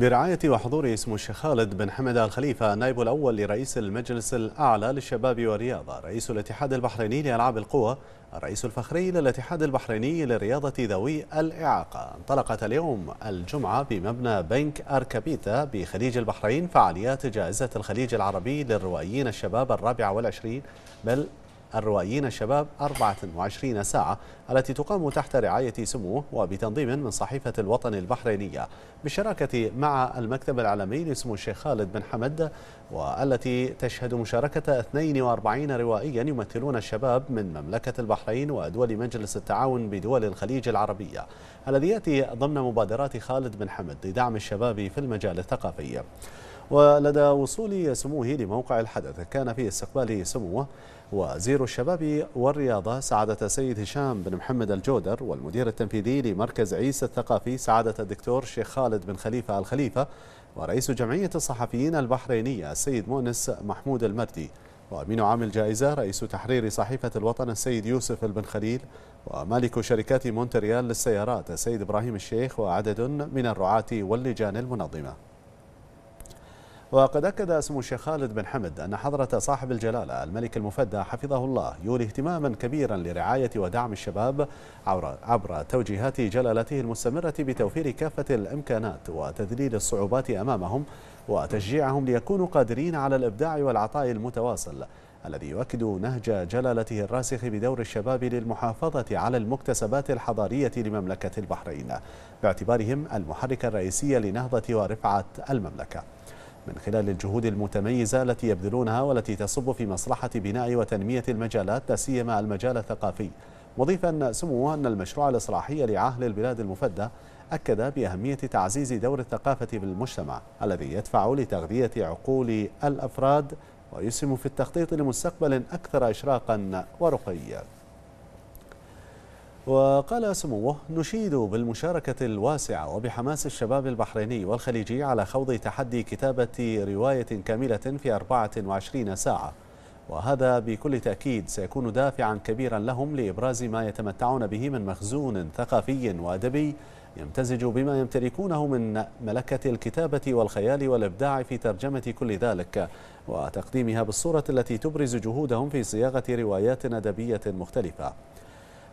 برعاية وحضور اسم الشيخ خالد بن حمد الخليفة النائب الأول لرئيس المجلس الأعلى للشباب والرياضة رئيس الاتحاد البحريني لألعاب القوى الرئيس الفخري للاتحاد البحريني للرياضة ذوي الإعاقة انطلقت اليوم الجمعة بمبنى بنك أركابيتا بخليج البحرين فعاليات جائزة الخليج العربي للروائيين الشباب الرابعة والعشرين بل الروائيين الشباب 24 ساعة التي تقام تحت رعاية سموه وبتنظيم من صحيفة الوطن البحرينية بالشراكة مع المكتب العالمي لسمو الشيخ خالد بن حمد والتي تشهد مشاركة 42 روائيا يمثلون الشباب من مملكة البحرين ودول مجلس التعاون بدول الخليج العربية الذي يأتي ضمن مبادرات خالد بن حمد لدعم الشباب في المجال الثقافي ولدى وصول سموه لموقع الحدث كان في استقبال سموه وزير الشباب والرياضة سعادة السيد هشام بن محمد الجودر والمدير التنفيذي لمركز عيسى الثقافي سعادة الدكتور شيخ خالد بن خليفة الخليفة ورئيس جمعية الصحفيين البحرينية السيد مؤنس محمود المردي وأمين عام الجائزة رئيس تحرير صحيفة الوطن السيد يوسف البن خليل ومالك شركات مونتريال للسيارات السيد إبراهيم الشيخ وعدد من الرعاة واللجان المنظمة وقد أكد اسم الشيخ خالد بن حمد أن حضرة صاحب الجلالة الملك المفدى حفظه الله يولي اهتماما كبيرا لرعاية ودعم الشباب عبر توجيهات جلالته المستمرة بتوفير كافة الإمكانات وتذليل الصعوبات أمامهم وتشجيعهم ليكونوا قادرين على الإبداع والعطاء المتواصل الذي يؤكد نهج جلالته الراسخ بدور الشباب للمحافظة على المكتسبات الحضارية لمملكة البحرين باعتبارهم المحرك الرئيسي لنهضة ورفعة المملكة من خلال الجهود المتميزة التي يبذلونها والتي تصب في مصلحة بناء وتنمية المجالات لا سيما المجال الثقافي مضيفا سموه أن المشروع الإصلاحي لعهد البلاد المفدى أكد بأهمية تعزيز دور الثقافة في المجتمع الذي يدفع لتغذية عقول الأفراد ويسهم في التخطيط لمستقبل أكثر إشراقا ورقيا وقال سموه نشيد بالمشاركة الواسعة وبحماس الشباب البحريني والخليجي على خوض تحدي كتابة رواية كاملة في 24 ساعة وهذا بكل تأكيد سيكون دافعا كبيرا لهم لإبراز ما يتمتعون به من مخزون ثقافي وأدبي يمتزج بما يمتلكونه من ملكة الكتابة والخيال والإبداع في ترجمة كل ذلك وتقديمها بالصورة التي تبرز جهودهم في صياغة روايات أدبية مختلفة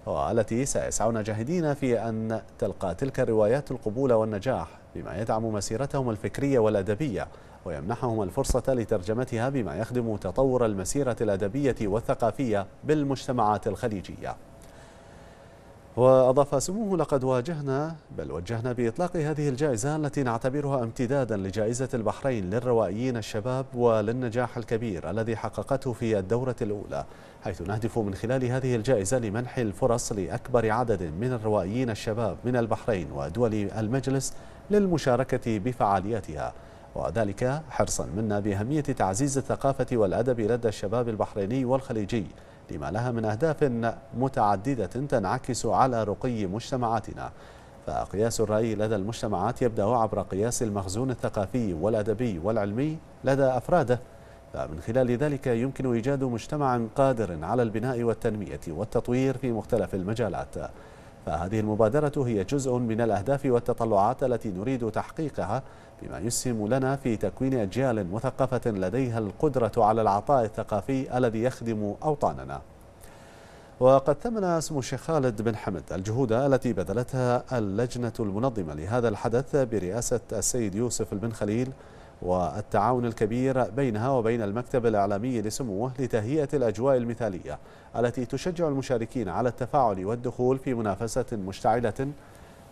والتي سيسعون جاهدين في أن تلقى تلك الروايات القبول والنجاح بما يدعم مسيرتهم الفكرية والأدبية ويمنحهم الفرصة لترجمتها بما يخدم تطور المسيرة الأدبية والثقافية بالمجتمعات الخليجية وأضاف سموه لقد واجهنا بل وجهنا بإطلاق هذه الجائزة التي نعتبرها امتدادا لجائزة البحرين للروائيين الشباب وللنجاح الكبير الذي حققته في الدورة الأولى حيث نهدف من خلال هذه الجائزة لمنح الفرص لأكبر عدد من الروائيين الشباب من البحرين ودول المجلس للمشاركة بفعالياتها وذلك حرصا منا بأهمية تعزيز الثقافة والأدب لدى الشباب البحريني والخليجي لما لها من أهداف متعددة تنعكس على رقي مجتمعاتنا فقياس الرأي لدى المجتمعات يبدأ عبر قياس المخزون الثقافي والأدبي والعلمي لدى أفراده فمن خلال ذلك يمكن إيجاد مجتمع قادر على البناء والتنمية والتطوير في مختلف المجالات فهذه المبادرة هي جزء من الأهداف والتطلعات التي نريد تحقيقها بما يسهم لنا في تكوين أجيال وثقافة لديها القدرة على العطاء الثقافي الذي يخدم أوطاننا وقد ثمن اسم الشيخ خالد بن حمد الجهود التي بذلتها اللجنة المنظمة لهذا الحدث برئاسة السيد يوسف بن خليل والتعاون الكبير بينها وبين المكتب الإعلامي لسموه لتهيئة الأجواء المثالية التي تشجع المشاركين على التفاعل والدخول في منافسة مشتعلة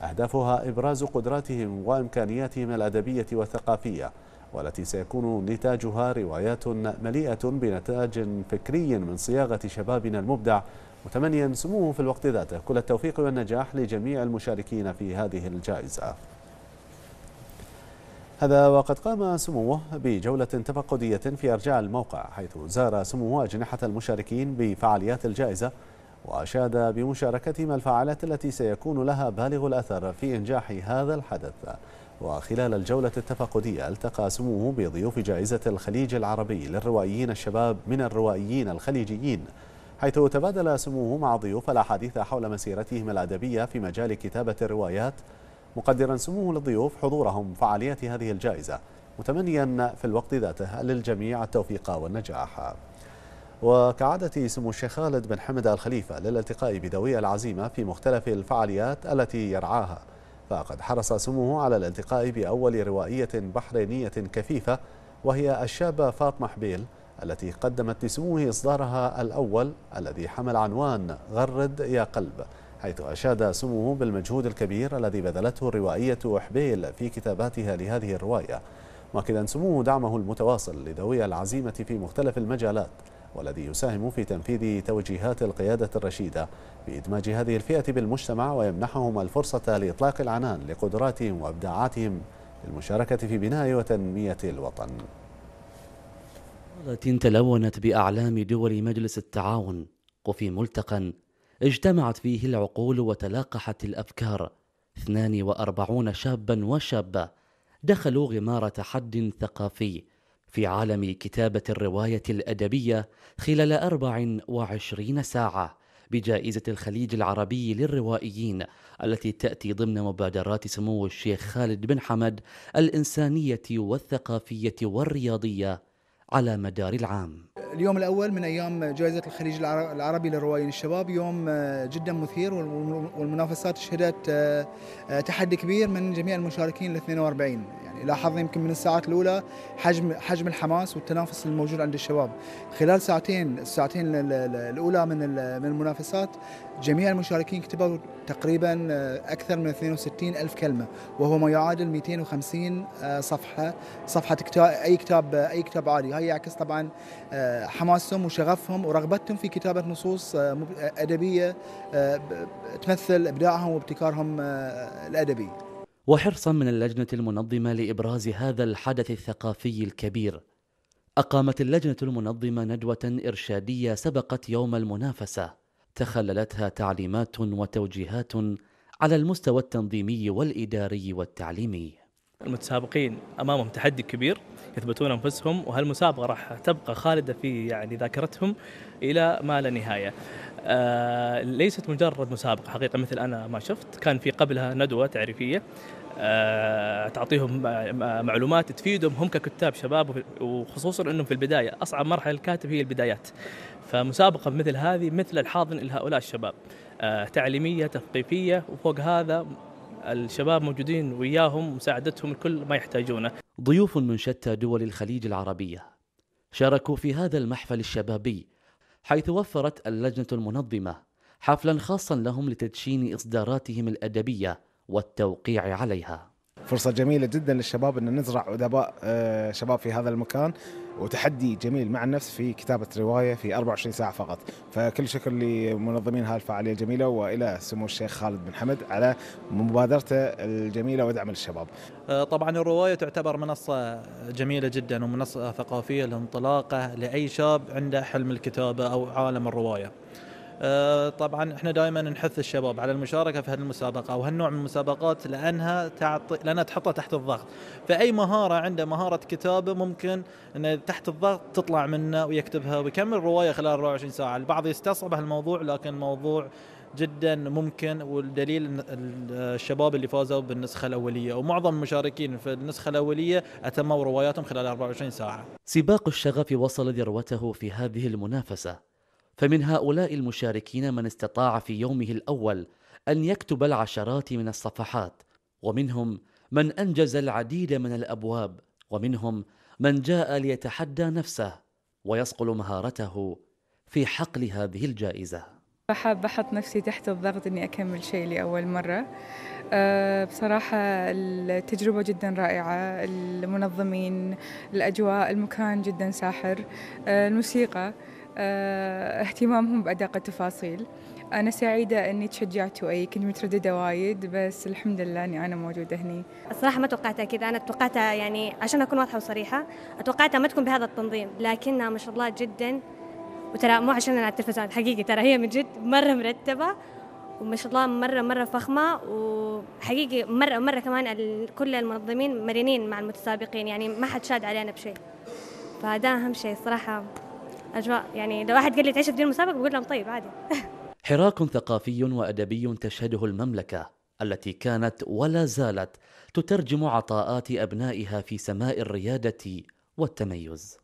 أهدافها إبراز قدراتهم وإمكانياتهم الأدبية والثقافية والتي سيكون نتاجها روايات مليئة بنتاج فكري من صياغة شبابنا المبدع متمنيا سموه في الوقت ذاته كل التوفيق والنجاح لجميع المشاركين في هذه الجائزة هذا وقد قام سموه بجولة تفقدية في أرجاء الموقع حيث زار سموه أجنحة المشاركين بفعاليات الجائزة وأشاد بمشاركتهم الفاعلات التي سيكون لها بالغ الأثر في إنجاح هذا الحدث وخلال الجولة التفقدية التقى سموه بضيوف جائزة الخليج العربي للروائيين الشباب من الروائيين الخليجيين حيث تبادل سموه مع ضيوف الأحاديث حول مسيرتهم الأدبية في مجال كتابة الروايات مقدرا سموه للضيوف حضورهم فعاليات هذه الجائزة متمنيا في الوقت ذاته للجميع التوفيق والنجاح وكعادة سمو الشيخ خالد بن حمد الخليفة للالتقاء بذوي العزيمة في مختلف الفعاليات التي يرعاها فقد حرص سموه على الالتقاء بأول روائية بحرينية كفيفة وهي الشابة فاطمة حبيل التي قدمت لسموه إصدارها الأول الذي حمل عنوان غرد يا قلب حيث أشاد سموه بالمجهود الكبير الذي بذلته الروائية حبيل في كتاباتها لهذه الرواية مؤكدا سموه دعمه المتواصل لذوي العزيمة في مختلف المجالات والذي يساهم في تنفيذ توجيهات القيادة الرشيدة بإدماج هذه الفئة بالمجتمع ويمنحهم الفرصة لإطلاق العنان لقدراتهم وإبداعاتهم للمشاركة في بناء وتنمية الوطن مقالة تلونت بأعلام دول مجلس التعاون وفي ملتقى اجتمعت فيه العقول وتلاقحت الأفكار 42 شابا وشابة دخلوا غمار تحد ثقافي في عالم كتابة الرواية الأدبية خلال 24 ساعة بجائزة الخليج العربي للروائيين التي تأتي ضمن مبادرات سمو الشيخ خالد بن حمد الإنسانية والثقافية والرياضية على مدار العام اليوم الأول من أيام جائزة الخليج العربي للروائيين الشباب يوم جدا مثير والمنافسات شهدت آه، تحدي كبير من جميع المشاركين ال 42 لاحظنا يمكن من الساعات الاولى حجم حجم الحماس والتنافس الموجود عند الشباب خلال ساعتين الساعتين الاولى من من المنافسات جميع المشاركين كتبوا تقريبا آه، اكثر من 62 الف كلمه وهو ما يعادل 250 آه، صفحه صفحه كتاب اي كتاب اي كتاب عادي هاي يعكس طبعا آه، حماسهم وشغفهم ورغبتهم في كتابه نصوص ادبيه تمثل ابداعهم وابتكارهم الادبي وحرصا من اللجنة المنظمة لإبراز هذا الحدث الثقافي الكبير أقامت اللجنة المنظمة ندوة إرشادية سبقت يوم المنافسة تخللتها تعليمات وتوجيهات على المستوى التنظيمي والإداري والتعليمي المتسابقين امامهم تحدي كبير يثبتون انفسهم وهالمسابقه راح تبقى خالده في يعني ذاكرتهم الى ما لا نهايه. آه ليست مجرد مسابقه حقيقه مثل انا ما شفت، كان في قبلها ندوه تعريفيه آه تعطيهم معلومات تفيدهم هم ككتاب شباب وخصوصا انهم في البدايه اصعب مرحله الكاتب هي البدايات. فمسابقه مثل هذه مثل الحاضن لهؤلاء الشباب. آه تعليميه تثقيفيه وفوق هذا الشباب موجودين وياهم مساعدتهم الكل ما يحتاجونه ضيوف من شتى دول الخليج العربية شاركوا في هذا المحفل الشبابي حيث وفرت اللجنة المنظمة حفلا خاصا لهم لتدشين إصداراتهم الأدبية والتوقيع عليها فرصه جميله جدا للشباب ان نزرع ادباء آه، شباب في هذا المكان وتحدي جميل مع النفس في كتابه روايه في 24 ساعه فقط فكل شكر لمنظمين هذه الفعاليه الجميله والى سمو الشيخ خالد بن حمد على مبادرته الجميله ودعم الشباب آه، طبعا الروايه تعتبر منصه جميله جدا ومنصه ثقافيه لانطلاقه لاي شاب عنده حلم الكتابه او عالم الروايه آه، طبعا احنا دائما نحث الشباب على المشاركه في هذه المسابقه او هالنوع من المسابقات لانها تعطي لانها تحطها تحت الضغط فاي مهاره عنده مهاره كتابه ممكن انه تحت الضغط تطلع منه ويكتبها ويكمل روايه خلال 24 ساعه البعض يستصعب هالموضوع لكن موضوع جدا ممكن والدليل الشباب اللي فازوا بالنسخه الاوليه ومعظم المشاركين في النسخه الاوليه اتموا رواياتهم خلال 24 ساعه. سباق الشغف وصل ذروته في هذه المنافسه فمن هؤلاء المشاركين من استطاع في يومه الاول ان يكتب العشرات من الصفحات ومنهم من انجز العديد من الابواب ومنهم من جاء ليتحدى نفسه ويصقل مهارته في حقل هذه الجائزه حابة أحط نفسي تحت الضغط إني أكمل شيء لأول مرة أه بصراحة التجربة جدا رائعة المنظمين الأجواء المكان جدا ساحر أه الموسيقى آه، اهتمامهم بأدق التفاصيل أنا سعيدة إني تشجعت أي كنت مترددة وايد بس الحمد لله إني أنا موجودة هني الصراحة ما توقعتها كذا أنا توقعتها يعني عشان أكون واضحة وصريحة توقعتها ما تكون بهذا التنظيم لكنها ما شاء الله جدا وترى مو عشان أنا على التلفزيون حقيقي ترى هي من جد مرة مرتبة وما شاء الله مرة مرة فخمة وحقيقي مرة مرة كمان كل المنظمين مرنين مع المتسابقين يعني ما حد شاد علينا بشيء فهذا أهم شيء صراحة اجواء يعني لو واحد قال لي تعيش في دي مسابق بقول لهم طيب عادي حراك ثقافي وادبي تشهده المملكه التي كانت ولا زالت تترجم عطاءات ابنائها في سماء الرياده والتميز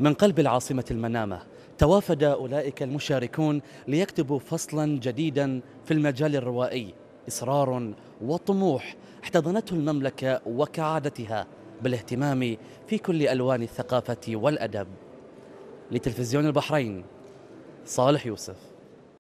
من قلب العاصمه المنامه توافد اولئك المشاركون ليكتبوا فصلا جديدا في المجال الروائي اصرار وطموح احتضنته المملكه وكعادتها بالاهتمام في كل الوان الثقافه والادب لتلفزيون البحرين صالح يوسف